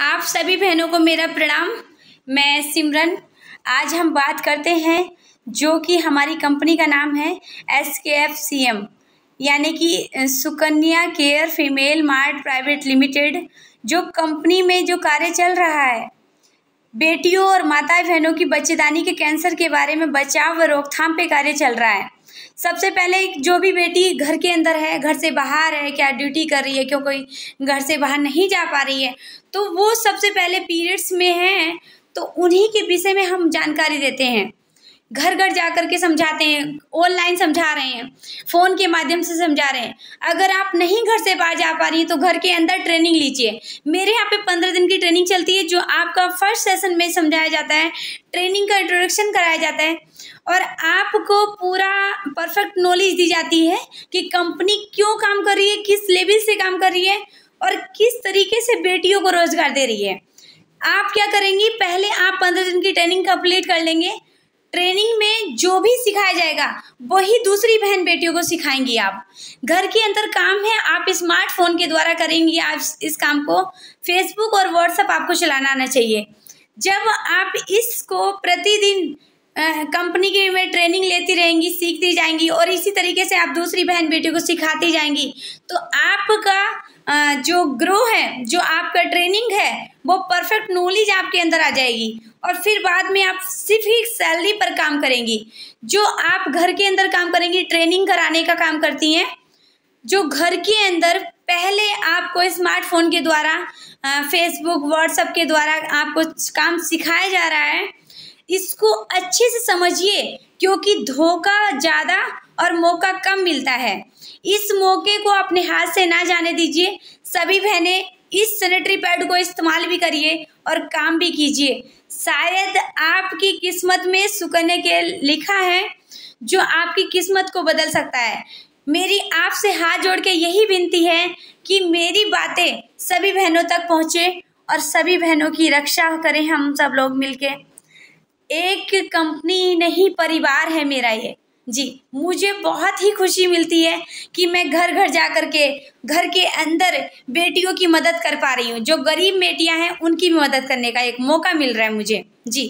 आप सभी बहनों को मेरा प्रणाम मैं सिमरन आज हम बात करते हैं जो कि हमारी कंपनी का नाम है एस के एफ सी एम यानी कि Sukanya care female mart private limited जो कंपनी में जो कार्य चल रहा है बेटियों और माता बहनों की बच्चेदानी के कैंसर के बारे में बचाव व रोकथाम पे कार्य चल रहा है सबसे पहले जो भी बेटी घर के अंदर है घर से बाहर है क्या ड्यूटी कर रही है क्यों कोई घर से बाहर नहीं जा पा रही है तो वो सबसे पहले पीरियड्स में हैं तो उन्हीं के विषय में हम जानकारी देते हैं घर घर जा कर के समझाते हैं ऑनलाइन समझा रहे हैं फ़ोन के माध्यम से समझा रहे हैं अगर आप नहीं घर से बाहर जा पा रही हैं तो घर के अंदर ट्रेनिंग लीजिए मेरे यहाँ पे पंद्रह दिन की ट्रेनिंग चलती है जो आपका फर्स्ट सेशन में समझाया जाता है ट्रेनिंग का इंट्रोडक्शन कराया जाता है और आपको पूरा परफेक्ट नॉलेज दी जाती है कि कंपनी क्यों काम कर रही है किस लेवल से काम कर रही है और किस तरीके से बेटियों को रोज़गार दे रही है आप क्या करेंगी पहले आप पंद्रह दिन की ट्रेनिंग कंप्लीट कर लेंगे ट्रेनिंग में जो भी सिखाया जाएगा वही दूसरी बहन बेटियों को सिखाएंगी आप घर के अंदर काम है आप स्मार्टफोन के द्वारा करेंगी आप इस काम को फेसबुक और व्हाट्सएप आपको चलाना आना चाहिए जब आप इसको प्रतिदिन कंपनी के में ट्रेनिंग लेती रहेंगी सीखती जाएंगी और इसी तरीके से आप दूसरी बहन बेटियों को सिखाती जाएंगी तो आपका जो ग्रो है जो आपका ट्रेनिंग है वो परफेक्ट नॉलेज आपके अंदर आ जाएगी और फिर बाद में आप सिर्फ ही सैलरी पर काम करेंगी जो आप घर के अंदर काम करेंगी ट्रेनिंग कराने का काम करती हैं जो घर के अंदर पहले आपको स्मार्टफोन के द्वारा फेसबुक व्हाट्सएप के द्वारा आपको काम सिखाया जा रहा है इसको अच्छे से समझिए क्योंकि धोखा ज़्यादा और मौका कम मिलता है इस मौके को अपने हाथ से ना जाने दीजिए सभी बहनें इस सैनिटरी पैड को इस्तेमाल भी करिए और काम भी कीजिए शायद आपकी किस्मत में सुकन्या के लिखा है जो आपकी किस्मत को बदल सकता है मेरी आपसे हाथ जोड़ के यही विनती है कि मेरी बातें सभी बहनों तक पहुँचे और सभी बहनों की रक्षा करें हम सब लोग मिलके एक कंपनी नहीं परिवार है मेरा ये जी मुझे बहुत ही खुशी मिलती है कि मैं घर घर जा कर के घर के अंदर बेटियों की मदद कर पा रही हूँ जो गरीब बेटियाँ हैं उनकी भी मदद करने का एक मौका मिल रहा है मुझे जी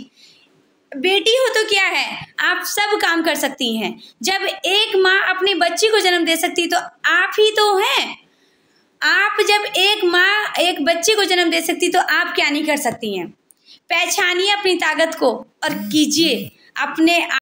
बेटी हो तो क्या है आप सब काम कर सकती हैं जब एक माँ अपनी बच्ची को जन्म दे सकती तो आप ही तो हैं आप जब एक माँ एक बच्चे को जन्म दे सकती तो आप क्या नहीं कर सकती हैं पहचानिए अपनी ताकत को और कीजिए अपने